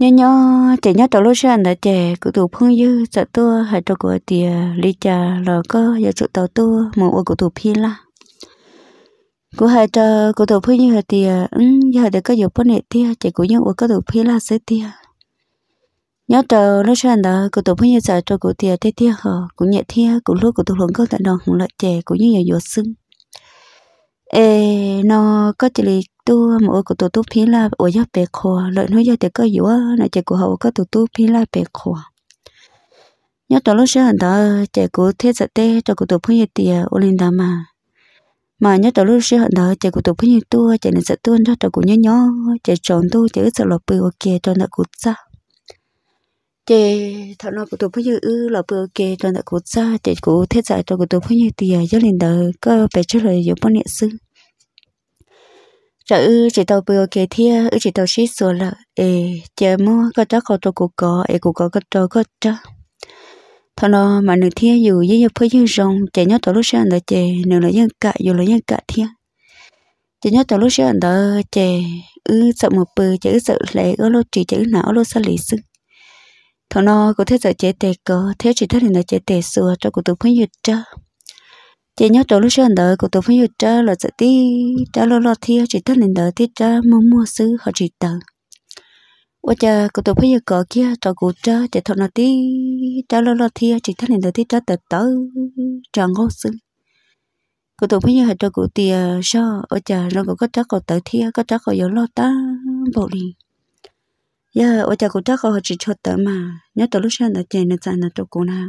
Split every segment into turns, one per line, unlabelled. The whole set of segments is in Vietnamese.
nhỏ nhỏ trẻ nhớ tàu lô xe nữa trẻ cụ tụ phong dư sợ tua hay cho của tìa lì trà lò cơ giờ trụ tàu tua mà ô của tụ phi la cụ hai cho cụ tụ phong như hay tìa ứng giờ để có dụng phong nệ tia trẻ của nhớ ô có tụ phi la sẽ tia nhỏ tàu lô xe nữa cụ tụ phong như sợ cho của tìa tê tia họ cũng nhẹ tia cũng lô của tụ luận cơ tại đòn hùng lợi trẻ cụ nhớ giờ dột xưng ê nó có chỉ tu mà của tụ tu phí la ở giáp bề khổ lợi nói giáp thì có yếu là chạy của hậu có tụ tu phí la bề khổ nhớ tổ lúc xưa hẳn đó chạy của thiết giật tê cho của tụ phí nhiệt tiền ô linh đà mà mà nhớ tổ lúc xưa hẳn đó chạy của tụ phí nhiệt tu chạy nên giật tu cho tổ của nhớ nhớ chạy tròn tu chạy ít sợ lọp bự ok cho nợ của cha chạy thọ nọ của tụ phí nhiệt ư lọp bự ok cho nợ của cha chạy của thế giật cho của tụ phí nhiệt tiền giáp linh đà à. có bề chơi lời dụng bao nhiêu xưa rồi ừ, chỉ tàu bơi kia thia ư ừ, chỉ tàu xí xua là ê chờ mua có cho cầu tôi cụ có ê cụ có có cho có cho thọ nó mà nửa thia dù với nhau phơi dương rong chạy nhớ tàu lúc sáng đã chạy nửa là dân cả dù là dân cả thia chạy nhớ tàu lúc sáng đã chạy ư ừ, sợ một bơi, chạy ư sợ lệ ư lô trì, chạy ư não lô xa lý sư thọ nó có thể sợ chạy tệ có thế chỉ thấy là chạy tệ xua cho cụ tôi phơi dịch cho chị nhớ trâu lúc xưa đời của tôi phải yêu trơ là sẽ đi trơ lo lo thiêu chỉ thân nên đời thì trơ mua mua xứ họ chỉ tờ và chờ của tôi phải yêu cỡ kia trò cụ trơ chỉ thọ nó đi trơ lo lo thiêu chỉ thân nên đời thì trơ tờ tớ trò ngô xứ của tôi phải yêu hạt trò cụ tia so ở chờ nó cũng có trắc cầu tờ thiêu có trắc cầu yếu lo ta bộ liền giờ dạ, ở chờ cụ trắc cầu chỉ cho tớ mà nhớ tôi lúc xưa đợi chị nên dặn là trò cụ nào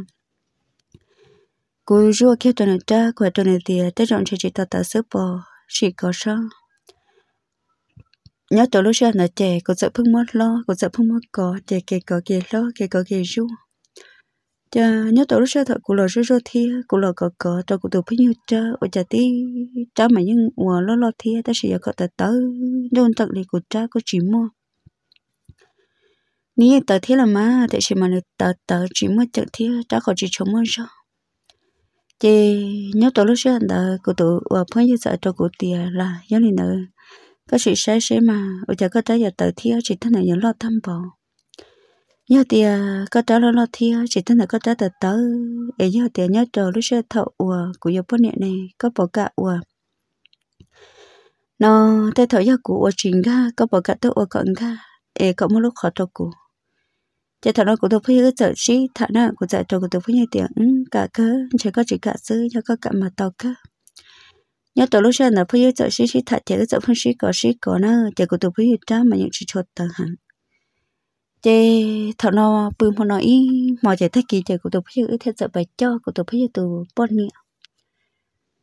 cô rùa kia tuần tra của tuần thì tới rộng chỉ chị ta ta sớp bò chỉ có sao nhớ tổ lúc xưa là trẻ có sợ phương mất lo có sợ phương mất có trẻ kể có kể lo kể có kể rùa cha nhớ tổ lúc xưa thật cô lo rùa rùa thi cô lo có có cho cô tổ phải nhiều cha ở cha tí cha mà nhưng mùa lo lo thi ta sẽ có ta tới đôn tật đi của cha có chỉ mua nếu tớ thế là má thì chỉ mà được tớ tớ chỉ mua chợ thi cha khỏi chỉ chống mua sao chị nhớ tổ lúc xưa anh đã cụ tổ và ờ, phong như sợ cho cụ tia là giáo lý nữa có sự sai sai mà bây giờ có tới giờ tới thiếu chỉ thân này nhớ lo thăm bỏ nhớ tia ờ, có trái lo lo thiếu chỉ thân này có trái tới tới để nhớ tia nhớ tổ lúc xưa thọ và cụ giáo phong này có bỏ cả và nó tới thọ giáo cụ và trình ga có bỏ cả tôi và cận ga để có một lúc khó cho cụ chỉ thằng nó cũng tôi phải ở chợ chứ thằng nó cũng dạy cho cũng tôi phải như tiếng ừ, cả cơ chỉ có chỉ cả xứ cho có cả mà tàu cơ nhớ tôi lúc xưa nó phải ở chợ chứ chứ thằng chỉ ở chợ phân sĩ có sĩ có nó chỉ cũng tôi phải ở đó mà những chỉ chốt tờ hẳn chỉ thằng nó bự mà nó ý mà chỉ thấy kỳ chỉ cũng tôi phải ở theo chợ bài cho cũng tôi phải ở từ bốn nè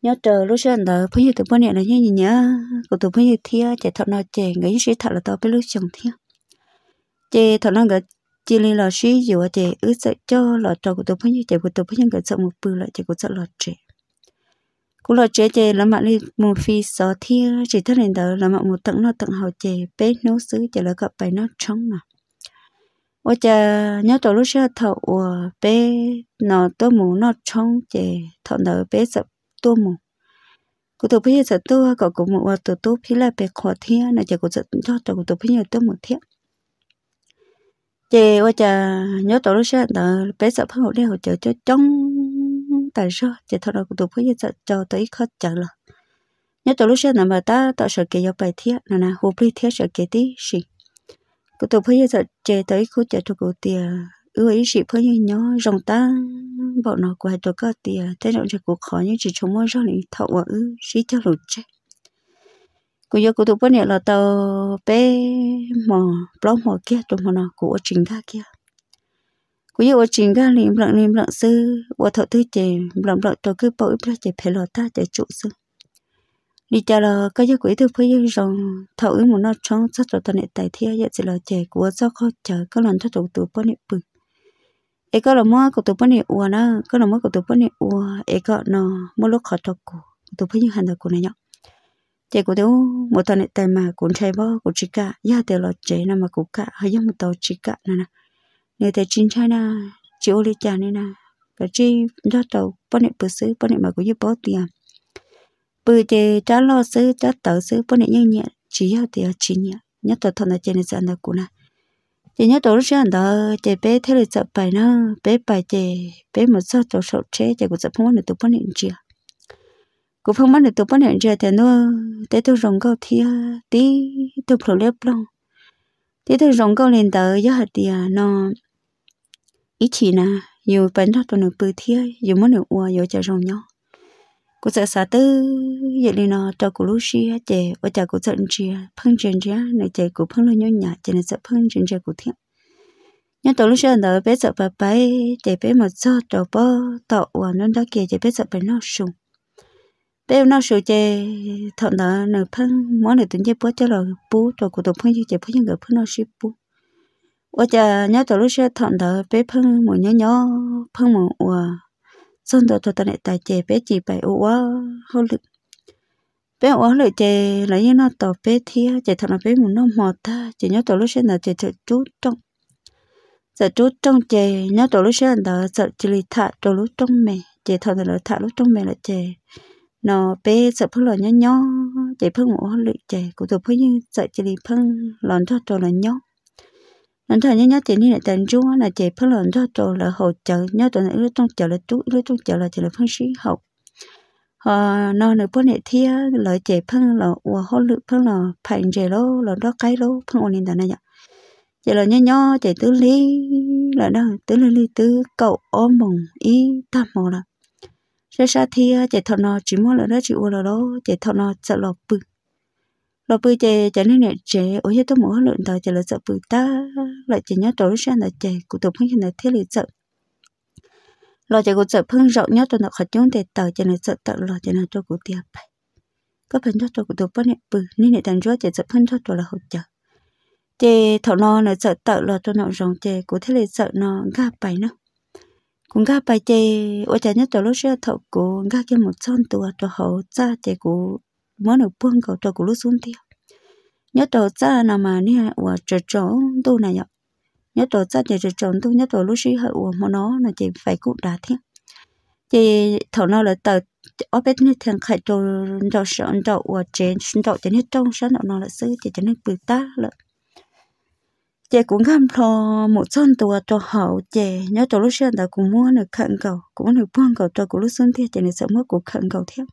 nhớ chờ lúc sau nó phải ở từ bốn nè là như gì nhớ cũng tôi phải ở thia chỉ thằng nó chỉ người sĩ thật là tao phải lúc chồng thia chỉ thằng nó người chỉ lên là suy ở thì ước sợ cho là trò của tôi phải như thế của tôi phải như cái sợ một bự lại thì cũng sợ là trẻ cũng là trẻ thì là mạng lên một phi gió thi chỉ thất lên đó là mạng một tận nó tận hậu trẻ bé nấu xứ chỉ là gặp bài nó trống mà ở cha nhớ tổ lúc xưa thọ bé nó tôi muốn nó trong trẻ thọ nở bé sợ tôi muốn tôi tổ bây giờ tôi có cụ một tổ tôi phía là bé khó thiên là chỉ cụ sợ cho tổ của tôi bây giờ tôi một thiên chị ôi chà nhớ tổ lúc xưa đó bé sợ phát hộ đi hỗ trợ cho chống tại sao chị thôi đâu cũng đủ với sợ cho tới khó chờ là nhớ tổ lúc xưa là mà ta tạo sợ kỹ cho bài thiết là là hộp đi thiết sợ kỹ tí gì cụ tụ với giờ chị tới khu chợ cho cụ tiền ưu ý sĩ với nhớ rồng ta bọn nó qua cho có tiền thế động chị cụ khó như chỉ chống môi rong này thọ ư sĩ cho lụt chết cú giờ cú tụ bữa nè là tàu bé mò bóc mò kia tụ mò nó cú ở trình ga kia cú giờ ở trình ga liếm lặng liếm lặng sư ở thợ tư chè lặng lặng tàu cứ bảo ra chè phải lọ ta chè trụ sư đi chả là cái giờ quỹ từ phải dưới rồng thợ ấy muốn nó trong sát rồi tao nè tài thi ấy chỉ là chè của sao khó chờ các lần thắt tụ tụ bữa nè bự ấy có là mua của tụ bữa nè ua nó có là mua của tụ bữa nè ua ấy có nó mua lúc khó tụ cú tụ phía dưới hàng tụ cú này nhở chế của tôi một thằng này tại mà cũng chạy bó của chị cả ya tiểu là chế nằm mà cũng cả hay giống một tàu chị cả nè nè người ta chín chai nè chị ô lý chả nè nè và chị do tàu bọn này bự xứ, bọn này mà cũng như bó tiền bự chế trả lo xứ, trả tàu xứ bọn này nhẹ nhẹ chỉ ya tiểu chỉ nhẹ nhất tàu thằng này chế này dần là cũ nè chế nhất tàu lúc trước đó chế bé thế là sợ bài nó bé bài chế bé một số tàu sợ chế chế cũng sợ không có được tụi bọn này chưa cô không mất được tôi bắn hiện giờ thì nó tới tôi rồng câu thia tí tôi pro lép luôn tí tôi rồng câu lên tới giờ thì nó ý chỉ là nhiều bánh đó tôi nó bự thia nhiều món được uo nhiều chả rồng nhau cô sợ sợ tư vậy nên nó cho cô lúc xia chè và chả cô sợ chia phân chia chia này chè cô phân luôn nhau nhà chè này sợ phân chia chia cô thiệt nhưng tôi lúc xưa nó bé sợ bà bé để bé một giờ đầu bơ tọt uo nó đã kể để bé sợ bé nó sùng nếu nó sửa chế thọ đó nó phân món này tính chế bớt cho là bú cho cụ tổ phân chế phân những người phân nó ship bú ở chợ nhớ tổ lúc xe thọ nó bé phân một nhớ nhớ phân một ủa xong rồi thọ này tài chế bé chỉ bài ủa hô lực bé ủa lực chế lấy như nó tổ bé thia chế thọ nó bé một nó mọt ta chỉ nhớ tổ lúc xe là chế thợ chú trong giờ chú trong chế nhớ tổ lúc xe là giờ chỉ lì thả tổ lúc trong mẹ chế thọ là thả lúc trong mẹ là chế nó bé sợ phân lò nhỏ nhỏ chạy phương ngủ lự chạy của tụi phân như sợ chạy đi phân lòn cho trò là nhỏ lòn cho nhỏ nhỏ thì như là tận chú là chạy phân lòn cho trò là hậu chờ nhớ tụi này lúc trong chờ là chú lúc trong chờ là chạy là phân sĩ học họ nó nữa phân này thia là chạy phân là ủa họ lụy phương là phải chạy lô là đó cái lô phân ổn định tại này vậy chạy là nhỏ nhỏ chạy tứ lý là đó tứ lý tứ cậu ôm mồng ý tam mồ là sẽ sa thi ờ, chạy thọ nó chỉ mua là đó chỉ u là đó chạy thọ nó sợ lọ bự lọ bự chạy chạy nên nè chạy ôi hết tôi mua lợn tàu chạy là sợ bự ta lại chạy nhớ trốn sang là chạy cụ tục hình là thế là sợ lọ chạy cụ sợ phương rộng nhớ tôi nó khỏi chúng để tàu chạy là sợ tàu lọ chạy là cho cụ tiệp có phần cho tôi cụ tục bao nhiêu bự nên nè thành chúa chạy sợ phương cho tôi là hậu trợ chạy thọ nó là sợ tàu lọ cho nó rộng chạy cụ thế là sợ nó gặp phải nó cũng ga bài chơi ở chả nhất tổ lúc xưa thọ của ga kia một son tua tổ hậu cha chơi cố món được buông cầu tổ cố lúc xuống tiêu nhớ tổ cha nào mà nè ở chỗ chỗ tu này ạ nhớ tổ cha chơi chỗ chỗ tu nhớ tổ lúc xưa hậu mà nó là chỉ phải cũng đá thế chị thọ nào là tờ ở bên này thằng khai tổ tổ sợ tổ ở trên tổ trên hết trong sáng nào là sư chỉ trên hết bự ta lợi chị cũng gam lo một chân tua cho hậu chị nhớ cho lúc xưa đã cũng mua được khẩn cầu cũng được buông cầu cho cũng lúc xuân thì chị này sợ mất của khẩn cầu thiếp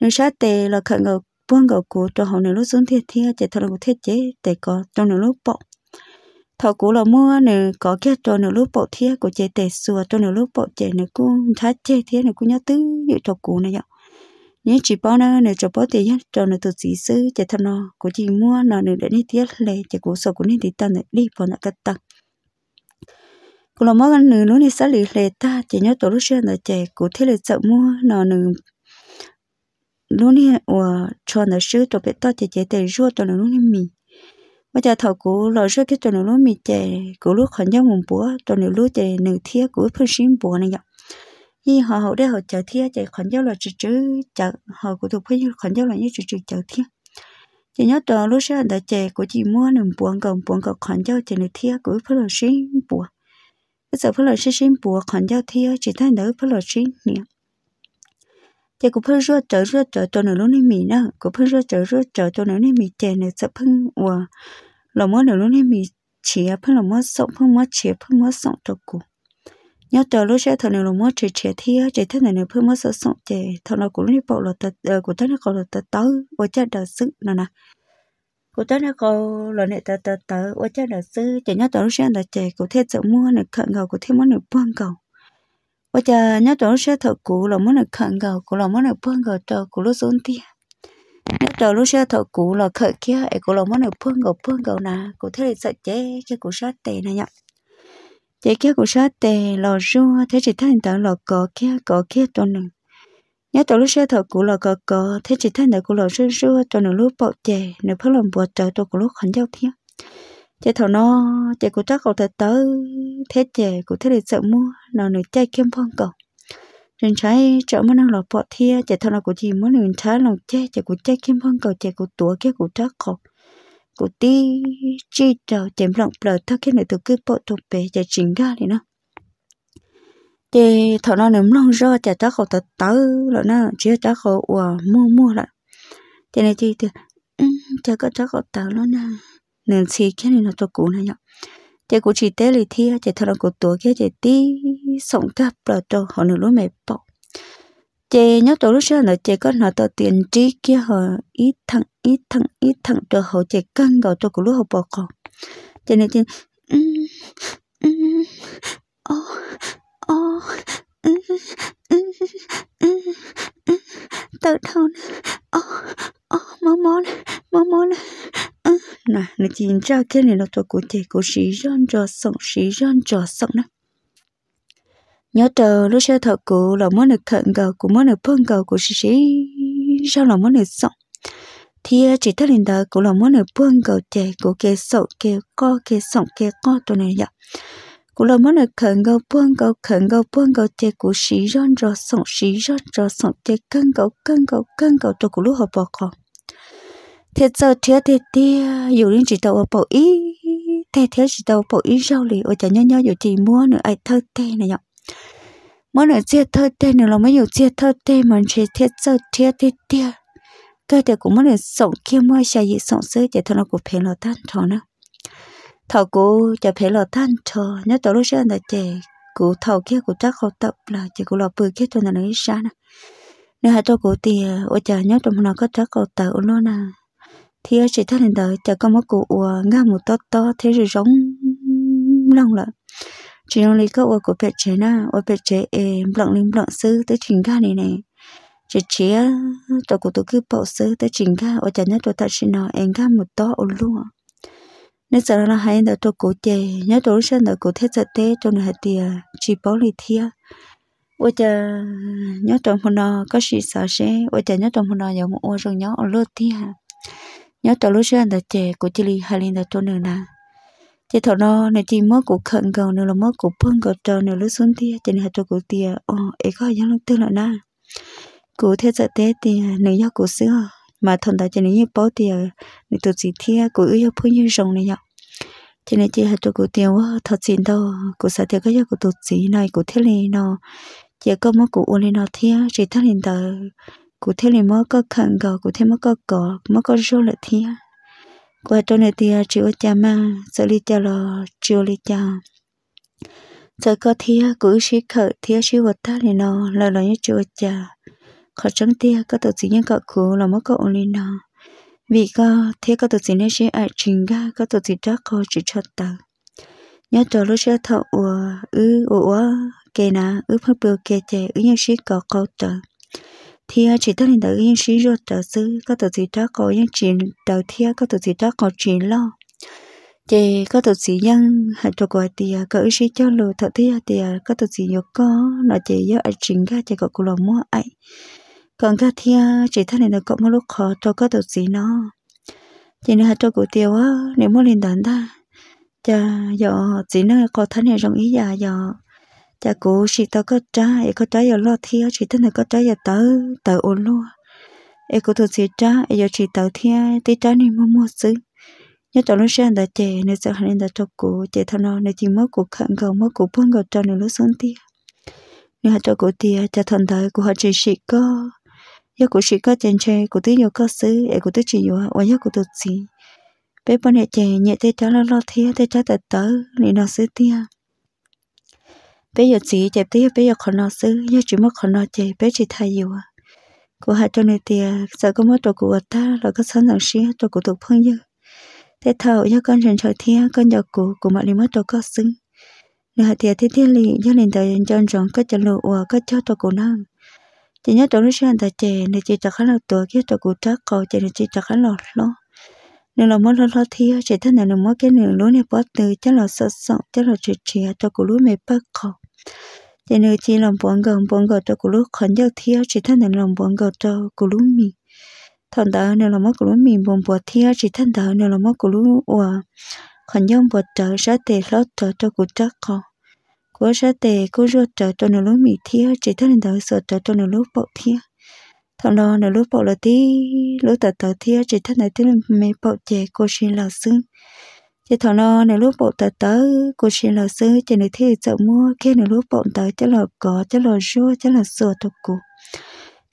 nếu sát tề là khẩn cầu buông cầu của cho hậu nữa lúc xuân thì thì chị thật là một thiết chế để có trong nửa lúc bộ thọ cũ là mua nửa có kia cho nửa lúc bộ thiết của chị tề xua cho nửa lúc bộ chị nửa cũng thắt chế thiết nửa cũng nhớ tứ dự cho cũ này vậy nếu chỉ bao nó nếu cho bao tiền cho nó tự chỉ sư chỉ thằng nó cố chỉ mua nó nếu để đi tiếc lệ chỉ cố sổ của nên thì tao này đi vào nó cắt tao cố làm ăn nữa nó nên xử lý lệ ta chỉ nhớ tổ lúc xưa là chỉ cố thế là sợ mua nó nếu lúc này ở cho nó sư tổ bé to chỉ chạy để rửa cho nó lúc này mì bây giờ thầu cố lò rửa cái cho nó lúc mì chạy cố lúc khẩn nhau một búa cho nó lúc chạy nửa thiết của phân sinh búa này vậy khi họ hậu đây họ chờ thiê chạy khẩn giáo là chữ chữ chờ họ của thuộc phải khẩn giáo là như chữ chữ chờ thiê chỉ nhớ trò lúc sau đã chạy của chị mua nằm buồn gồng buồn gồng khẩn giáo chạy này thiê của phật là sinh buồn bây giờ phật là sinh sinh buồn khẩn giáo thiê chỉ thấy đỡ phật là sinh nè chạy của phật rửa chờ rửa chờ cho nó lúc này mì nữa của phật rửa chờ rửa chờ cho nó này mì chạy này sợ phái hòa lòng mua nó luôn này mì chỉ phật là mua sống phái mua chỉ phái mua sống cho cô nhớ tờ lúc xưa thằng nào là mua chơi chỉ thi chơi thế này nó phải mua sơ sông chỉ thằng nào cũng đi bộ là tờ của tớ nó còn là tờ tớ ở cha đờ sự nè nè của tớ nó còn là này tờ tờ tờ ở cha đờ sức chỉ nhớ tờ lúc xưa là chỉ của thế sợ mua này khẩn cầu của thế mua này buông cầu ở cha nhớ tờ lúc xưa thợ cũ là mua này khẩn cầu của là mua này buông cầu cho của lúc xuống tiền nhớ tờ lúc xưa thợ cũ là khởi kia ấy của là mua này buông cầu buông cầu nè của thế sợ chế cái của sát tiền này nhở chị kia cũng sợ tệ lò rua thế chỉ thân tớ lò cỏ kia cỏ kia tuần nừng nhớ tớ lúc xưa thở cũ lò cỏ cỏ thế chỉ thân tớ cũ lò rua rua tuần nừng lúc bộ chè nửa phát lòng bùa tớ tôi cũng lúc khẩn giao thiếu chị thầu nó chị cũng chắc cậu tớ tớ thế chị cũng thấy được sợ mua nó nửa chai kiếm phong cầu rừng trái chỗ mà nó lò bộ thiên chị thầu nó cũng chỉ muốn rừng trái lòng chay chị cũng chai kiếm phong cầu chị cũng tủa kia cũng chắc cậu cụ ti chi trò chém lộng bờ thơ khi này tôi cứ bộ thuộc về để chính ga thì nó thì thọ nó nấm lòng do chả chắc khẩu thật tớ là nó chỉ chắc khẩu của mua mua lại thì này thì thì ừ, chả có chắc khẩu tớ nó nè nên xì cái này nó tôi cũ này nhở thì cụ chỉ tế lì thi thì thọ nó cụ tuổi kia thì ti sống cáp bờ cho họ nửa lúa mệt bọ chị nhớ tổ lúc xưa là chị có nói tờ tiền trí kia họ ít thằng ít thằng ít thằng cho họ chạy căng gạo cho của lúc họ bỏ cỏ cho nên trên ô ô tự thôn ô ô mò mò mò mò nè nè, nó chỉ ra cái này nó tôi của chị của sĩ rơn cho sống sĩ rơn cho sống nè nhớ chờ lúc xe thợ cụ là món được khẩn cầu của món được phân cầu của sĩ sao là món được sống thì chỉ thấy linh đó cũng là muốn được buông cầu chè, của cái sổ cái co cái sòng cái co tụi này nhở. cũng là muốn được khẩn cầu buông cầu khẩn cầu buông cầu trẻ của sĩ rón rồi sòng sĩ rón rồi sòng trẻ cân cầu cân cầu cân cầu tụi của lúc họ bỏ con thế giờ thế thế thế dù linh chỉ tàu bỏ ý thế thế chỉ tàu bỏ ý rau lì ở chả nhớ nhớ dù chỉ mua nữa ai thơ tê này nhở mua nữa chia thơ tê nữa là mới dù chia thơ tê mà chỉ thế giờ thế thế thế tôi thì cũng muốn sống kia mới sẽ gì sống sứ để thằng nó cũng phải lo tan cho nó thằng cũ cho phải lo tan cho nếu tôi lúc sáng là trẻ cụ thầu kia cụ chắc học tập là chỉ cụ lo bự kia tôi là lấy sáng nè nếu hai tôi cụ thì ở chợ nhớ trong nó có chắc học tập luôn nè thì chỉ thấy đến đời chỉ có một cụ ngang một to to thế rồi giống lòng lại chỉ nó lấy có của của bé chế nè ở bé chế em lặng lên lặng sư tới trình ga này này chị chỉ tôi cũng tôi cứ bỏ xứ tới chính ga ở chả nhất tôi thật sự nó em ca một to ổn luôn nên giờ là hai đứa tôi cố chè nhớ tôi lúc đó cố thế giờ thế tôi là tiền chỉ bỏ lì thia ở chả nhớ tôi hôm nọ có sự sợ sẽ ở chả nhớ tôi hôm nọ giống ô rồi nhớ ở lốt thia nhớ tôi lúc đó là chè cố chỉ lì hai lần là tôi nữa nè chỉ thọ nó này chỉ mất của khẩn cầu nữa là mất của phương cầu cho nữa lúc xuống thia chỉ là tôi cố tiền ờ ấy có giống tương lại nè cú thế giờ thế thì nếu như cú xưa mà thằng ta cho nếu như bố thì ờ, nếu tụt chỉ thì cú ưu yêu phun như rồng này nhở cho nên chỉ hạt cho cú tiêu thật xin đâu cú sợ tiêu cái cú tụt chỉ này cú thế này nó chỉ có mỗi cú ôn lên nó thì chỉ thế này tờ cú thế này mới có khẩn gò cú thế mới có cỏ mới có rau lại thì qua chỗ này thì ờ, chỉ có cha mà sợ đi cha là chưa đi cha giờ có thía cứ sĩ khởi thía sĩ vật ta này nó là nói như chưa cha khó trắng tia các tổ chức nhân cậu khổ là mất cậu lên nó vì có thế các tổ chức nên sẽ ai trình ra các tổ chức đó có chỉ cho tờ nhớ trò lúc sẽ thọ ủa ừ ủa kê na ừ phải biểu kê chè ừ nhân sĩ có câu tờ thì ờ, chỉ tất nhiên tới nhân sĩ rồi tờ sư các tổ chức đó có nhân chỉ đầu thia các tổ chức đó có chỉ lo chị các tổ chức nhân hạt cho gọi thì có ư sĩ cho lừa thọ thia thì các tổ chức nhớ có nói chị do ai trình ra chị có cụ lòng mua ai còn cái thia chỉ thay này là cậu một lúc khó tôi có được gì nó chỉ nên hạt cho cụ tiêu á nếu muốn lên đàn ta cha giờ chỉ nên có thay này rộng ý già giờ cha cụ chỉ tao có trái có trái giờ lo thia chỉ thay này có trái giờ tớ tớ ổn luôn em cũng thực sự trái giờ chỉ tớ thia tí trái này mua mua xứ nhớ tao nó sáng đã trẻ nên sẽ hành đã cho cụ trẻ thao nó nên chỉ mất cụ khẩn cầu mất cụ phân cầu cho nên lúc xuống tia nên hạt cho cụ tia cha thần đời của họ chỉ chỉ có yêu của chị có chân chơi của tôi yêu có xứ để của tôi chỉ yêu và yêu của tôi gì bé bọn hệ trẻ nhẹ tay cháu lo lo thế tay cháu tật tớ lì nó xứ tia bé giờ chị chạy tê bé giờ còn nó xứ giờ chỉ mất còn nó trẻ bé chỉ thay yêu à của hai trong này tia sợ có mất đồ của ta là có sẵn sàng xí đồ của tụi phong như thế thầu do con rèn trời thiên con giờ của của mọi lý mất đồ có xứng nhà tia thế thiên lì do nền đời cho rong có chân lụa ủa có cho đồ của nam chỉ nhớ trong lúc anh ta chè nên chỉ chắc hắn là tuổi kia trong cuộc trắc cầu chè nên chỉ chắc hắn là lo nên là muốn lo lo thi chỉ thân này là muốn cái nền lúa này bỏ từ chắc là sợ sợ chắc là chuyện chè trong cuộc lúa mới bắt cầu chè nên chỉ làm bọn gần bọn gần trong cuộc lúa khẩn giao thi chỉ thân này làm bọn gần trong cuộc lúa mì thằng đó nên là mất cuộc lúa mì bọn bỏ thi chỉ thân đó nên là mất cuộc lúa ủa khẩn giao bỏ trở ra để lo trở trong cuộc trắc cầu của sa tề cô ruột trở cho nó lúc mì thia chỉ thân hình đó sợ trở cho nó lúc bộ thia thằng đó nó lúc bộ là tí lúc tờ tờ thia chỉ thân này tức là mẹ bộ chè cô xin là sư chỉ thằng đó nó lúc bộ tờ tớ cô xin là sư chỉ này thì sợ mua kia nó lúc bộ tớ chắc là cỏ chắc là rua chắc là sửa thuộc cụ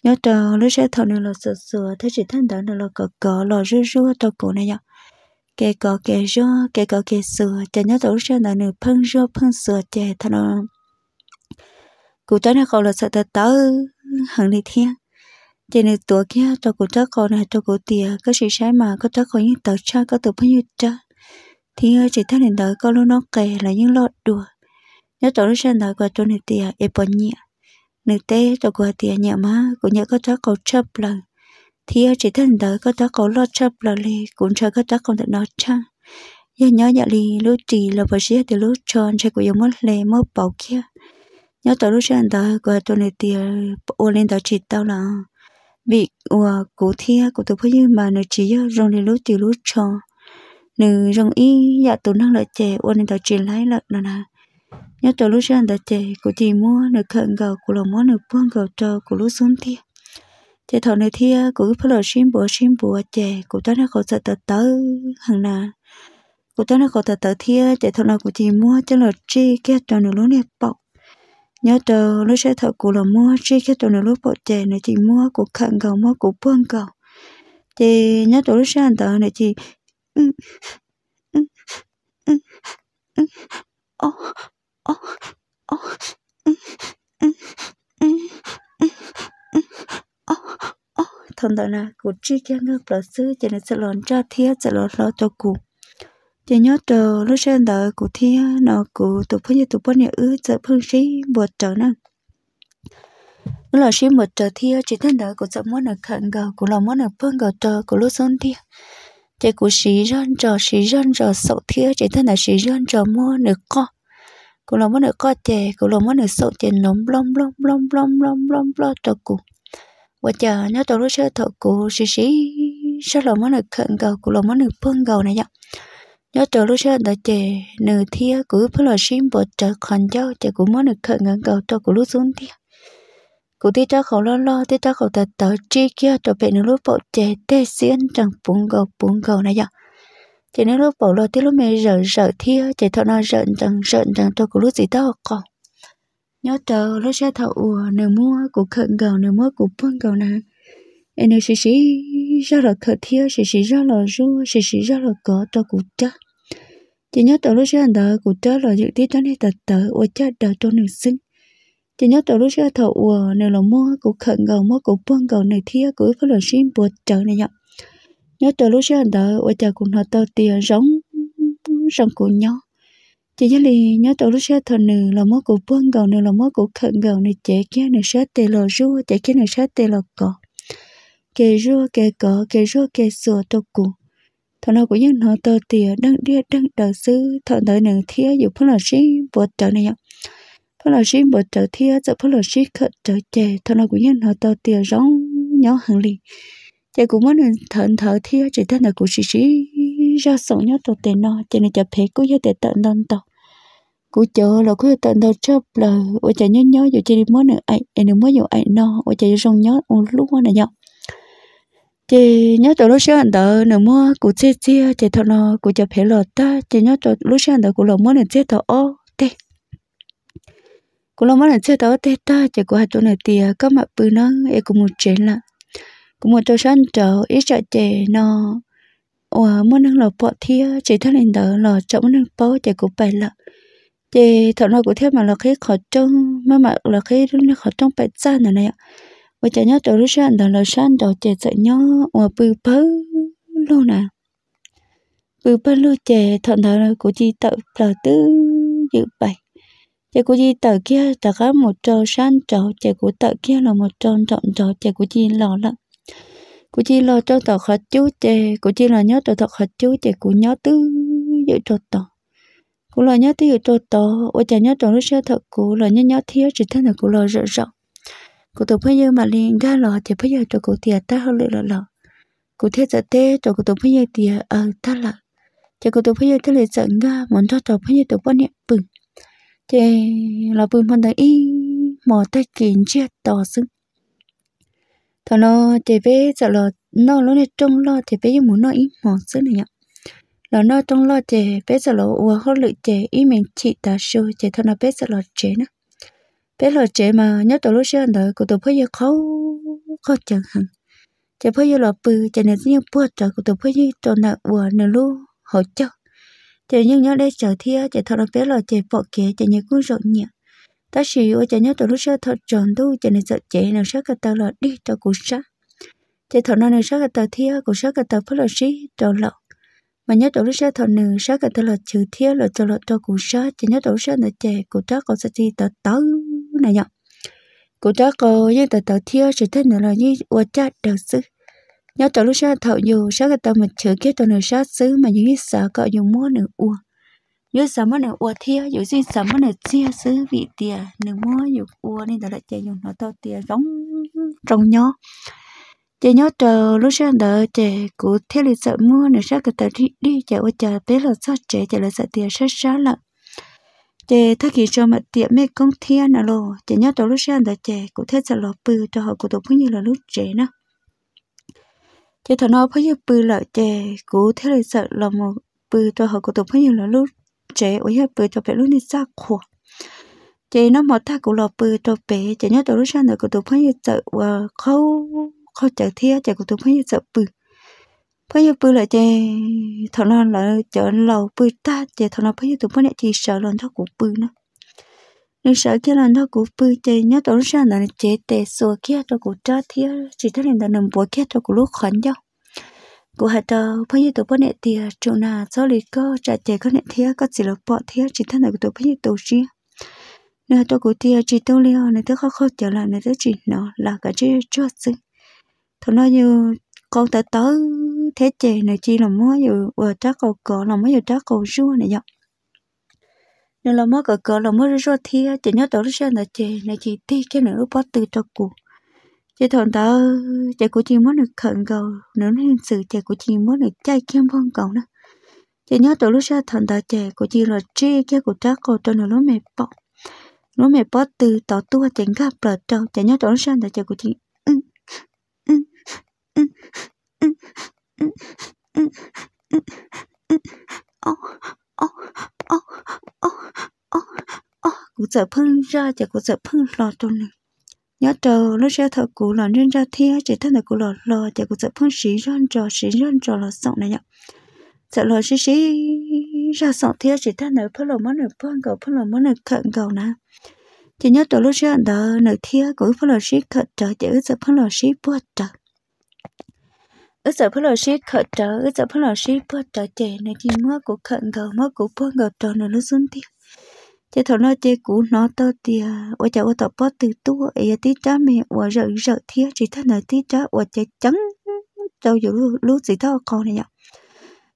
nhớ trò lúc sẽ thằng nó là sửa sửa thế chỉ thân đó nó là cỏ cỏ là rua rua thuộc cụ này nhá kẻ có kẻ rô kẻ có kẻ sửa cho nhớ tổ ra là nửa phân rô phân sửa cho thà nó cụ cháu nó còn là sợ tớ tớ hẳn đi thiên cho nên tuổi kia tổ cụ cháu còn này tổ cụ tiền có sự sai mà có cháu còn những tờ cha có tờ phân nhiêu cha thì chỉ thấy nền đời có lúc nó kể là những lọt đùa nhớ tổ nó ra đời của tôi nửa tiền ép bỏ nhẹ nửa tê tổ cụ tiền nhẹ má cụ nhớ có cháu còn chấp lần thì chỉ thân đó có đó có lo chấp là lì cũng cho có đó không được nói chăng giờ nhớ nhà lì lúc trì là bởi sĩ từ lúc tròn sẽ của giống mất lề mất bảo kia nhớ tới lúc trên đó của tôi này thì ô lên đó chỉ tao là bị của cố thia của tôi phải như mà nó chỉ rong lên lúc trì lúc tròn nữ rong ý dạ tôi năng là trẻ ô lên đó chỉ lấy là nó là nhớ tới lúc trên đó trẻ của thì mua nữ khẩn gạo của lòng mua nữ buông gạo cho của lúc xuống thia chế thọ này thì cũng phải lo xin bùa xin bùa chế cũng tao nó có sợ tớ tớ hằng nà cũng tao nó có tớ tớ thì chế thọ nào cũng chỉ mua cho là chi cái cho nó lúc này bọc nhớ tờ lúc sẽ thọ cũng là mua chi cái cho nó lúc bọc chế này chỉ mua cũng khăn cầu mua cũng buông cầu chế nhớ tờ lúc sẽ ăn tờ này chỉ oh oh oh thằng đó là cụ chi kia ngược bờ sư cho nên sẽ lòn cho thia sẽ lòn lo cho cụ chỉ nhớ chờ lúc xem đó cụ thia nó cụ tụ phơi như tụ bón nhà ư sẽ phương sĩ một trở năng nó là sĩ một trở thia chỉ thân đó cụ sẽ muốn là khẩn gờ cụ lòng muốn là phương gờ chờ cụ lúc xuống thia chỉ cụ sĩ dân chờ sĩ dân chờ sậu thia chỉ thân là sĩ dân chờ muốn được co cụ lòng muốn nửa co trẻ cụ lòng muốn nửa sậu chè nóng lom lom lom lom lom lom lom cho cụ và chờ nhớ tôi lúc sau đã chị nữ thia của phải là xin bộ trợ khẩn cho chờ cũng muốn được khẩn ngẩng cầu cho cũng lúc xuống thia cụ tí cho khẩu lo lo tí cho khẩu thật tớ chi kia cho về nữ lúc bộ chị tê xiên chẳng bún cầu bún cầu này vậy chị nữ lúc bộ lo tí lúc mẹ rợ rợ thia chị thọ nó rợn chẳng rợn chẳng tôi cũng lúc gì đó còn nhớ trâu nó sẽ thâu ùa nửa mua của khẩn gầu nửa mua của phương gầu nà em nửa xí xí ra là khởi thiếu xí xí ra là ru xí xí ra là có cho cụ cha chỉ nhớ tàu lúc xưa đợi cụ cha là những tí cho nên tật tờ ủa cha đợi cho nửa sinh chỉ nhớ tàu lúc xưa thâu ùa nửa là mua của khẩn gầu mua của phương gầu nửa thiếu của phải là xin bùa trợ này nhở nhớ tàu lúc xưa đợi ủa cha cũng họ tàu tiền giống giống của nhau chỉ cho lì nhớ tổ lúc sẽ thằng nữ là mốt của buông gầu nữ là mốt của khẩn gầu nữ chế kia nữ sáng tê lò rua chế kia nữ sáng tê lò cỏ kê rua kê cỏ kê rua kê sùa tổ cụ thằng nào của những nó tơ tìa đang đĩa đang đầu sư thợ tới nữ thía dù phân là sĩ bộ trợ này nhở phân là sĩ bộ trợ thía giờ phân là sĩ khẩn trợ chè thằng nào của những nó tơ rong nhỏ hàng lì chè cũng muốn thận thở thía chỉ thân là của sĩ sĩ ra sống nhớ tổ tê nó cho nên chập phê cũng như tệ tận đơn tộc cú chờ là cứ tận đầu chấp là ở chả nhớ nhớ dù chơi đi mới nữa ai em đừng mới dù ai no ở chả rong nhớ ở lúc mới này nhở chị nhớ tổ lúc xưa anh tớ nữa mua cú chia chia chị thọ nó cú chụp hết lọt ta chị nhớ tụi lúc xưa anh đợi cú lọt mới này chết thọ ô tê cú lọt mới này chết thọ tê ta chị cú hai tổ này tiề có mặt bự nó em cũng một chuyện là cũng một chỗ sáng trở ít sợ chị nó ủa muốn năng lọt bỏ thia chị thấy lên tớ lọt chỗ muốn năng bỏ chị cũng phải lọt chị thợ nói của thế mà là khi khó trông mà mà là khi lúc này khó trông phải ra nữa này ạ và chả nhớ trở lúc sáng đó là sáng đó chị sợ nhớ và bự bớ luôn nè bự bớ luôn chị thợ nói của chị tự là tư dự bảy chị của chị tự kia đã có một trò sáng trò chị của tự kia là một trò trọn trò chị của chị lò lận của chị lo cho tao khó chú chị của chị là nhớ cho thật khó chú chị của nhớ tư dự cho tao cú lo nhớ tiêu tô tô ô chả nhớ trong lúc sơ thật cú lo nhớ nhớ thiếu chỉ thân là cú lo rợ rợ cú tổ bây giờ mà liền ga lo thì bây giờ cho cú tiền ta hơn lựa lọ lọ cú thế giờ tê cho cú tổ bây giờ tiền ở ta là cho cú tổ bây giờ ta là sợ ga muốn cho cho bây giờ tổ quan niệm bừng thì là bừng hoàn toàn y mỏ tay kín chia tỏ xứng thằng nó thì về giờ là nó nó này trông lo thì bây giờ muốn nó ít mỏ xứng này nhở lo nó trong lo chè bé giờ lo ua hốt lự chè ý mình chị ta sưu chè thôi nó bé giờ lo chè nữa bé lo chè mà nhớ tổ lúc xưa đó của tổ phải giờ khó khó chẳng hẳn chè phải giờ lo bự chè nên những bữa trời của tổ phải giờ tổ nợ ua nửa lu hỗ trợ chè nhưng nhớ đây chờ thia chè thôi nó bé lo chè bỏ kẻ chè nhớ cũng rộn nhẹ ta chỉ ô, chè nhớ tổ lúc xưa thật tròn tu chè nên sợ chế, nào sát cái tao lo đi cho cuộc sát chè thọ nó nên sát cái tao thia cuộc sát cái tao phải lo sĩ tổ lộc mà nhớ tổ sẽ thọ nữ sẽ cả tôi là chữ thiếu là cho là cho cụ sẽ chỉ nhớ tổ sẽ là trẻ cụ chắc còn sẽ chỉ tớ tớ này nhở cụ chắc có như tớ tớ thiết chỉ thế nữa là như ô cha đầu sư nhớ tổ lúc sẽ thọ dù sẽ cả tôi mình chữ kia tổ nữ sẽ xứ mà những cái sợ cọ dùng mua nữ uo nhớ sắm mua nữ uo thiếu dù gì sắm mua nữ chia xứ vị tiền nữ mua dùng uo nên tớ lại chạy dùng nó tao tiền giống trong nhó chị nhớ chờ lúc sáng đó chị cụ theo lịch sợ mua nữa sáng cái tờ đi đi chị ở chờ bé là sao chị chị là sợ tiền sát sáng lận chị thắc khi cho mặt tiệm mấy công thiên nào lo chị nhớ chờ lúc sáng đó chị cụ theo sợ lò bự cho họ cũng tổ như là lúc trẻ nữa chị thằng nó phải bự là chị cụ theo lịch sợ là một bự cho họ cũng tổ như là lúc trẻ ở nhà bự cho bé lúc này sao khổ chị nó mở thắc cũng lò bự cho bé chị nhớ chờ lúc sáng đó cũng tổ như sợ và ờ, khâu khó chở thía chở của tôi phải như sợ bự phải như bự là chè thằng nào là chở lâu bự ta chè thằng nào phải như tôi phải nè chỉ sợ lần thóc của bự nữa nên sợ cái lần thóc của bự chè nhớ tôi ra là chè tệ sùa kia tôi của cho thía chỉ thấy là nằm bùa kia tôi của lúc khẩn nhau của hạt tờ phải như tôi phải nè thì chỗ nào do lý cơ trả chè có nè thía có chỉ là bỏ thía chỉ thấy là tôi phải như tổ riêng nên tôi cũng tia chỉ tôi leo này tôi khó khó trở lại này tôi chỉ nó là cái chữ cho sinh thôi nói như con tới tớ thế chè này chi là mới vừa vừa trắc cầu cỡ là mới vừa trắc cầu rua này dọc nên là mới cỡ cỡ là mới rua thia chỉ nhớ tới xem là chè này chỉ ti cái nữa bắt từ cho cụ chỉ thằng ta chè của chị mới được khẩn cầu nữa nên sự chè của chị mới được chay kem phong cầu nữa chỉ nhớ tới lúc ra thằng ta chè của chị là chi cái của trắc cầu cho nó nó mệt bọc nó mẹ bắt từ tỏ tua chỉnh gặp lợt trâu chỉ nhớ tới xem là chè của chị cụ sợ phun ra chả cụ sợ phun lò tu nè nhớ trờ nó sẽ thở cụ là nên ra thiên chỉ thân là cụ lò lò chả cụ sợ phun xí ra trò xí ra trò là sọng này nhở sợ lò xí xí ra sọng thiên chỉ thân là phun lò món là phun cầu phun lò món là khẩn cầu nè chỉ nhớ trờ lúc sẽ đỡ nợ thiên cụ phun lò xí khẩn trờ chỉ sợ phun lò xí bớt trờ ở giờ phơi lo xí khởi trở ở giờ phơi lo xí bữa trở trẻ này thì mua của khẩn thở mua của bữa ngờ trở nó nó xuống tiền chế thầu nó chế cũ nó to tiền ở chợ ở tập bớt từ tu ấy giờ tí cha mẹ ở giờ giờ thiệt chỉ thân ở tí cha ở chế trắng cho dù lúc gì thao con này nhở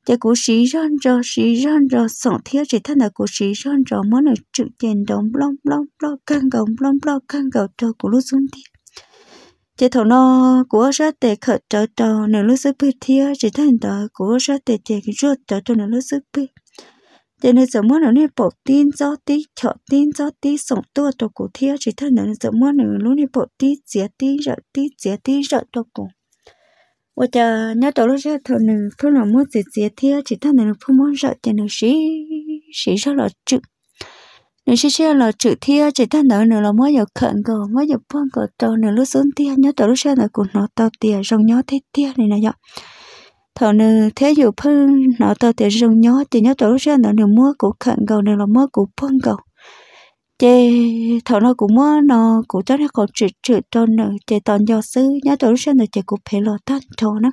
chế cũ xí răn rò xí răn rò sòng thiệt chỉ thân ở cũ xí răn rò món ở chữ tiền đóng long long long căng gồng long long căng gồng cho cũ lúc xuống tiền chỉ thầu nó của ra tệ khởi trở trò nửa lúc sức bự thiếu chỉ thành đó của ra tệ chỉ cái ruột trở trò nếu lúc sức bự thế nên giờ muốn nó nên bỏ tin do tí chợ tin do tí sống tua tổ cổ thiếu chỉ thành nửa giờ muốn nửa lúc nên bỏ tí giết tí rợ tí giết tí rợ tổ cổ bây giờ nhớ tổ lúc ra thầu nửa phút nó muốn giết giết thiếu chỉ thành nửa phút muốn rợ thì nửa xí xí ra là chừng nếu chỉ chơi là chữ thia chỉ ta nợ nữa là mới dọc khẩn cầu mới dọc phong cầu cho nữa lúc xuống tia nhớ tàu lúc sau là cùng nó tàu tiền rong nhớ thế tia này là dọ thầu nữ thế dụ phân nó tàu tia rong nhớ thì nhớ tàu lúc sau là nữa mua của khẩn cầu nữa là mua của phong cầu chê thầu nó cũng mua nó cũng cho nó còn chữ chữ cho nữa chê toàn do sư nhớ tàu lúc sau là chê cũng phải lo tan cho nó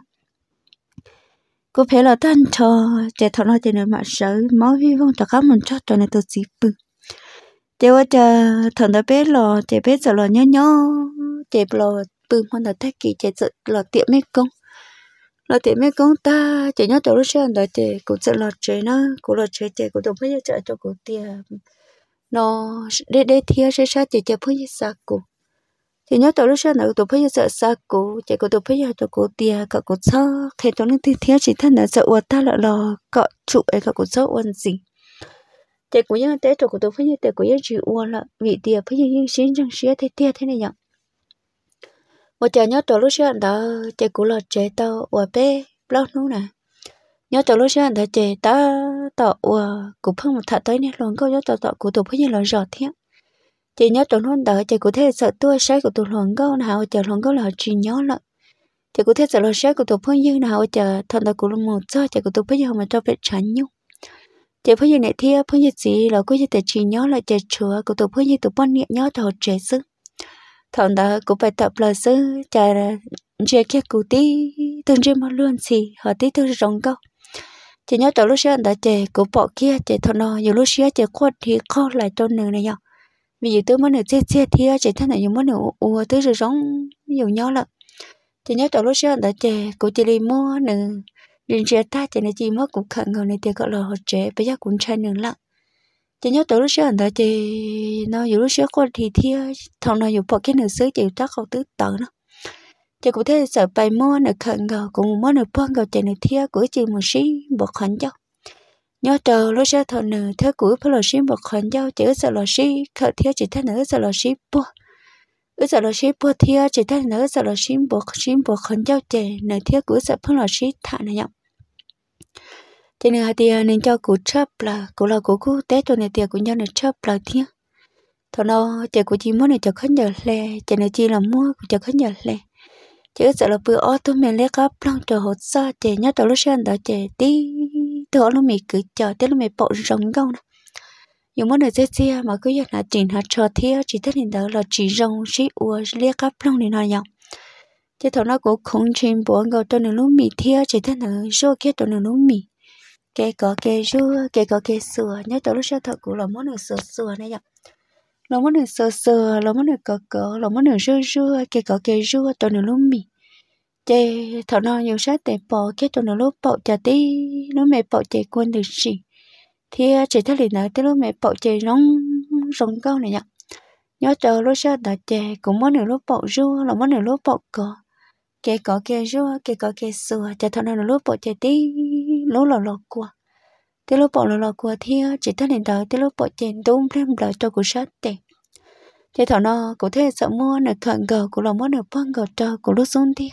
cô phải là tan cho chê thầu nó chê nữa mà sợ máu hy vọng cho các mình cho cho nên tôi chỉ bưng để vợ chờ thằng đó biết lò để biết giờ lò nhớ nhớ để lò từ con đó thách kỳ để giờ lò tiệm mấy công lò tiệm mấy công ta chỉ nhớ tổ lúc sáng đó để cũng giờ lò chơi nó cũng lò chơi để cũng đồng phải chơi cho cũng tiền nó để để thiếu sẽ sao chỉ chơi phải sao cũng chỉ nhớ tổ lúc sáng đó tổ phải sợ sao cũng chỉ cũng đồng phải cho cũng tiền cả cũng sợ khi chỗ lúc thiếu chỉ thân là sợ uất ta lợ lò cọ trụ ấy cả cũng sợ uất gì thế cũng như thế chỗ của tôi phải như thế cũng như chịu uo là vì tiền phải như những sinh chẳng xía thế tia thế này nhở một trời nhớ chỗ lúc xưa đó thế cũng là chế tao uo bé lâu nu nè nhớ chỗ lúc xưa đó chế ta tao uo cũng không một thà tới nè luôn câu nhớ chỗ tao của tôi phải như là rõ thiệt chị nhớ chỗ luôn đó chị cũng thấy sợ tôi sai của tôi luôn câu nào chờ luôn câu là chị nhớ là chị cũng thấy sợ lo sẽ của tôi phải dương nào chờ thằng đó cũng là một do chị của tôi phải giờ mà cho phép tránh nhung chỉ phương như này thì phương như gì là cứ như thế chỉ nhớ là chế chúa của tụ phương như tụ bọn niệm nhớ thọ chế sức thằng đó cũng phải tập là sư chả chế kia cụ tí từng chế mà luôn gì họ tí từng rong câu chỉ nhớ tổ lúc xưa đã chế của bỏ kia chế thằng nó nhiều lúc xưa chế quạt thì khó lại cho nửa này nhau vì dù tôi mới nửa chết chết thì chỉ thằng này nhiều mới nửa ua tới rồi rong nhiều nhớ là chỉ nhớ tổ lúc xưa đã chế của chỉ đi mua nửa nên chia ta thì này chị mất cũng khẩn cầu này thì gọi là họ trẻ bây giờ cũng trai nữa lặng chị nhớ tới lúc xưa hình đó chị nó dù lúc xưa con thì thia thằng nào dù bỏ cái nửa xứ chị ta không tứ tận đó chị cũng thế sợ bài mua nửa khẩn cầu cũng mua nửa phong cầu chị nửa thia của chị một xí bỏ khẩn cho nhớ chờ lúc xưa thằng nửa thia của phải là xí bỏ khẩn cho chị sợ là xí khẩn thia chỉ thấy nữa sợ là xí bỏ ư sợ là xí bỏ thia chỉ thấy nữa sợ là xí bỏ xí bỏ khẩn cho chị nửa thia của sợ phong là xí thả này nhộng thế nên thì nên cho cụ chấp là cụ là cụ cụ té cho nên thì cũng nhau nên chấp là thiếu, thằng nó chả cụ chỉ muốn này chả khấn giờ lẹ chả này chỉ là mua cũng chả khấn giờ lẹ chứ sợ là bữa ó tôi mình lấy cáp lăng cho hột xa chả nhớ cho lúc sáng đó chả tí thở lúc mình cứ chờ tới lúc mình bỏ rồng gông nè nhưng mà nơi dễ dễ mà cứ giờ là chỉ là chờ thiếu chỉ thích hình đó là chỉ rồng chỉ ua lấy cáp lăng thì nó nhau chứ thằng nó cũng không chìm bỏ ngầu cho nên lúc mình thiếu, chỉ thích là do kia cho nên lúc mình cái có cái rưa cái có cái sửa nhớ tới lúc sau thật cũng là món được sửa sửa này nhở là món được sửa sửa là món được cỡ cỡ là món được rưa rưa cái có cái rưa tôi nữa lúc mì chè thọ nó nhiều sát để bỏ cái tôi nữa lúc bỏ chả tí nó mẹ bỏ chè quên được gì thì chỉ thấy liền nói tới lúc mẹ bỏ chè nóng rong câu này nhở nhớ tới lúc sau đặt chè cũng món được lúc bỏ rưa là món được lúc bỏ cỡ cái có cái rúa cái có cái sửa thì thằng nó lúc bỏ chơi tí lúc lò lò qua tí lúc bỏ lò lò qua thì chỉ thằng nên đợi tí lúc bỏ chơi đúng thêm đợi cho cuộc sát tệ, thì thằng nó cụ thể sợ mua nửa thuận gờ cụ lòng mua nửa phân vâng gờ cho cụ lúc xuống thì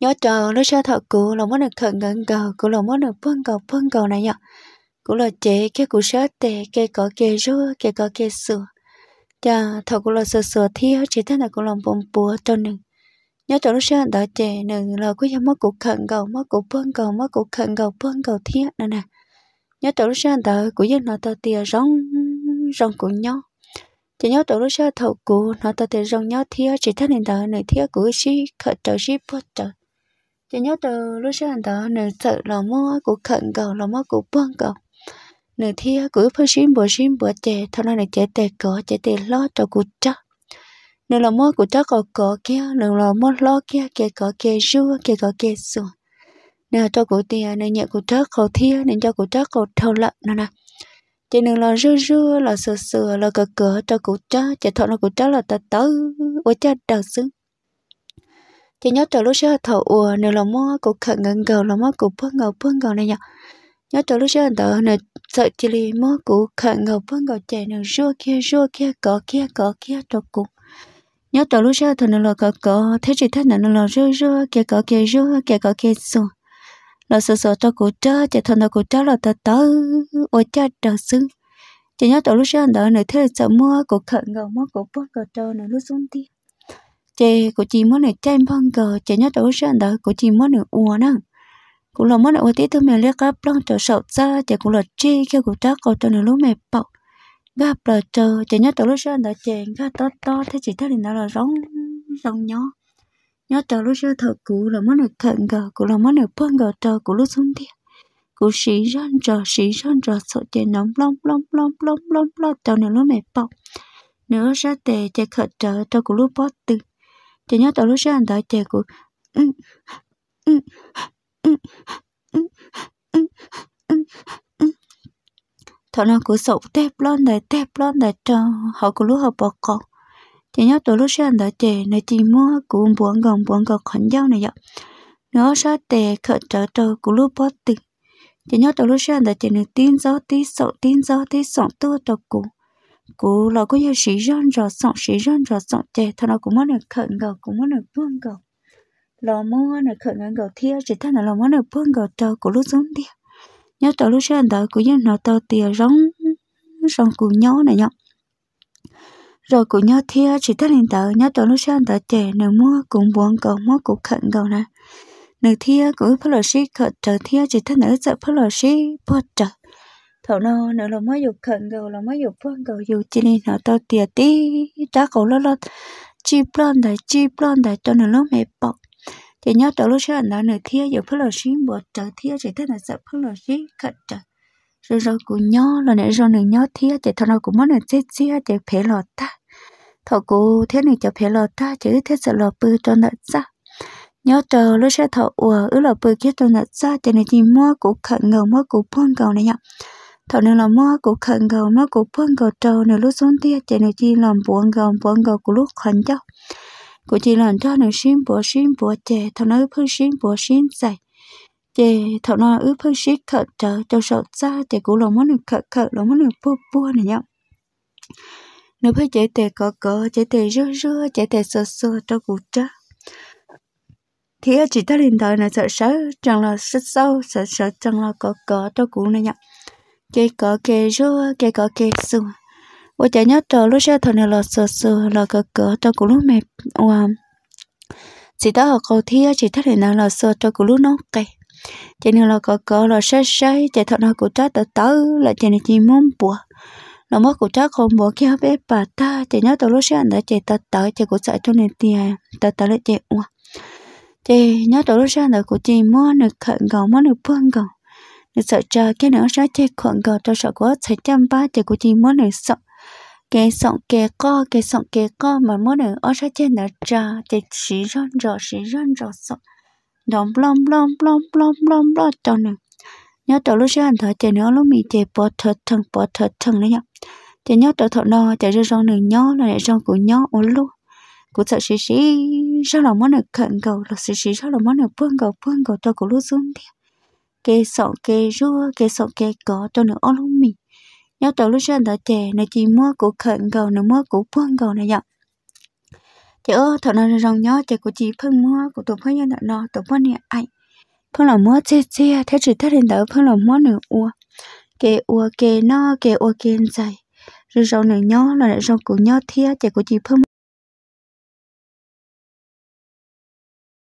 nhớ chờ lúc sa thợ cụ lòng mua nửa thuận gờ gờ cụ lòng mua nửa phân vâng gờ phân vâng gờ này nhở cụ là chế cái cụ sát tệ cái có cái rúa cái có cái sửa cha thằng cụ là sửa sửa thì chỉ thằng là cụ lòng bông búa cho nừng nhớ chỗ lúc sáng đó chè nừng lờ cứ cho mất cục khẩn cầu mất cục bơm cầu mất cục khẩn cầu bơm cầu thiên nè nè nhớ chỗ lúc sáng đó của dân nó ta tia rong rong của nhau chỉ nhớ tổ lúc sáng thầu cũ nó ta tia rong nhau thiên chỉ thấy nền đó nền thiên của sĩ khẩn trở sĩ bớt trở chỉ nhớ tổ lúc sáng đó nền sợ là mua cục khẩn cầu là mua cục bơm cầu nền thiên cứ phải xin bữa xin bữa chè thằng này chè tè cỏ chè tè lo cho cục chắc nếu là mua của cháu có có kia nếu là mua lo kia kia có kia rua kia có kia sùa nếu cho của tiền nếu nhẹ của cháu có thiên nên cho của cháu có thâu lợn nè nè chỉ nếu là rua rua là sửa sửa là cờ cờ cho của cháu chỉ thọ là của cháu là ta tớ của cha đầu xứng chỉ nhớ trở lúc xưa thọ ùa nếu là mua của khẩn ngân gầu là mua của bơ ngầu bơ ngầu này nhở nhớ trở lúc xưa thọ nếu sợ chỉ lì mua của khẩn ngầu bơ ngầu chạy nếu rua kia rua kia có kia có kia cho cũng nhớ tàu lúa sau thằng nó lo cọ cọ thế chỉ thấy nó lo rơ rơ kia cọ kia rơ kia cọ kia sù lo sờ sờ cho cụ trơ chỉ thằng nó cụ trơ là tờ tớ ôi cha trờ xứ chỉ nhớ tàu lúa sau đó nữa thế sợ mua cụ khẩn ngầu mua cụ bớt cọ trơ nữa lúa xuống đi chị cụ chỉ muốn này chen phong cờ chỉ nhớ tàu lúa sau đó cụ chỉ muốn này ùa nè cụ lo muốn này ùa tí thôi mẹ liếc cá plong trờ sầu ra chỉ cụ lo chi khi cụ trơ cọ trơ nữa lúa mẹ bọc gà là chờ chỉ nhớ từ lúc xưa đã chèn gà to to thế chỉ thấy nó là rong rong nhỏ nhớ từ lúc xưa thật cũ là món được khẩn gờ cũ là món được phân gờ chờ cũ lúc xuống đi cũ xí răn chờ xí răn chờ sợ chè nóng lông lông lông lông lông lông chờ nữa nó mệt bọc nữa ra tề chè khờ chờ cho cũ lúc bót từ chỉ nhớ từ lúc xưa đã chè cũ ừ ừ ừ ừ ừ ừ thọ nó cứ sống tép lon đời tép lon đời cho họ cứ lúc họ bỏ con chỉ nhớ tổ lúc sáng đó chị này chị mua cũng buồn gần buồn gần khẩn giao này vậy nó sao tệ khởi trở trở cũng lúc bỏ tình chỉ nhớ tổ lúc anh đó chị này tin gió tí sợ tin gió tí sợ tôi trở cũng cú lo có giờ sĩ răn rò sọn sĩ răn rò sọn chè thằng nó cũng muốn được khẩn gầu cũng muốn được buông gầu lò mua được khẩn gầu thiêu chỉ thằng là lò muốn được buông gầu cho cú lúc giống đi nhớ tàu lúc sáng đó cũng như nó tàu tia rong rong cũng nhớ này nhá rồi cũng nhớ thia chỉ thấy lên tàu nhớ tàu lúc sáng đó trẻ nửa mua cũng buồn cầu mua cũng khẩn cầu nè nửa thia cũng phát lò xí khẩn trở thia chỉ thấy nửa sợ phát lò xí bớt trở thầu nó nửa là mới dục khẩn cầu là mới dục phương cầu dù chỉ nên nó tàu tia tí đã cầu lo lo chi đại chi blonde cho nửa lúc mẹ bọc chỉ nhớ tới lúc sau đó nửa thia giờ phơi lò xí bộ trở thia chỉ thấy là sợ phơi lò xí khẩn trở rồi rồi cũng nhớ là nãy rồi nửa nhớ thia chỉ thằng nào cũng muốn là chết chia chỉ phê lọt ta thọ cô thế này cho phê lọt ta chỉ thấy sợ lò bự cho nợ ra nhớ trở lúc sau thọ ủa ứ lò bự kia cho nợ ra chỉ này chỉ mua cũng khẩn ngầu mua cũng phong cầu này nhở thọ nên là mua cũng khẩn cầu mua cũng phong cầu trâu nửa lúc xuống tia chỉ này chỉ làm buồn cầu buồn cầu của lúc khẩn cho cô chỉ lần cho nó xin bố xin bố chè thằng nó phơi xin bố xin dạy chè thằng nó ướp phơi xin khở trở cho sợ xa chè cũng lòng muốn được khở khở lòng muốn được bua bua này nhá nếu phơi chè tè cọ cọ chè tè rơ rơ chè tè sờ sờ cho cụ cha thì chỉ ta điện thoại là sợ sợ chẳng là sợ sâu sợ sợ chẳng là cọ cọ cho cụ này nhá chè cọ kè rơ chè cọ kè sương 我家鸟找路上头呢老 sợ sợ là cái cái cho cô lúc mẹ à chỉ đó học cầu thi chỉ thấy nào là sợ cho cô lúc nó cái chỉ nên là cái cái là sai sai chỉ thằng nào cũng trái tớ tới là chỉ nên chỉ muốn bùa là mất cũng trái không bỏ kia bé bà ta chỉ nhớ tao lúc sáng đã chỉ tớ tới chỉ cũng sợ cho nên tiền à, tớ tới lại chỉ uổng chị nhớ tổ lúc sáng đã cũng chỉ muốn được khẩn cầu muốn được phương cầu được sợ chờ cái nữa sẽ chỉ khẩn cầu tôi sợ quá sẽ chăm ba chỉ cũng chỉ muốn được sợ cái sọn cái co cái sọn cái co mà mỗi lần ở sát trên là trà thì chỉ rón rò chỉ rón rò sọn lom lom lom lom lom lom lom cho nè nhớ tổ lúc xưa anh thở chạy nữa lúc mình chạy bỏ thở thần bỏ thở thần đấy nhá chạy nhớ tổ thọ no chạy ra rong đường nhớ là để rong của nhó ổn lúc của sợ xí xí sao là món này cận cầu là xí xí sao là món này phương cầu phương cầu tôi của lúc xuống đi cái sọn cái rua cái sọn cái cỏ tôi nữa ở lúc mình nhớ tàu lúc sáng đã chè này chỉ mua của khẩn cầu này mua của phương cầu này vậy chị ơi thằng nó rong nhớ chị của chị phương mua của tụi phân nhân nó tụi phân này ảnh, phân là mua chè chè thế chỉ thế đến đó phân là mua nửa ua kê ua kê nó kê ua kê dài rồi rau nửa nhó là lại rau của nhó thia chè của chị phương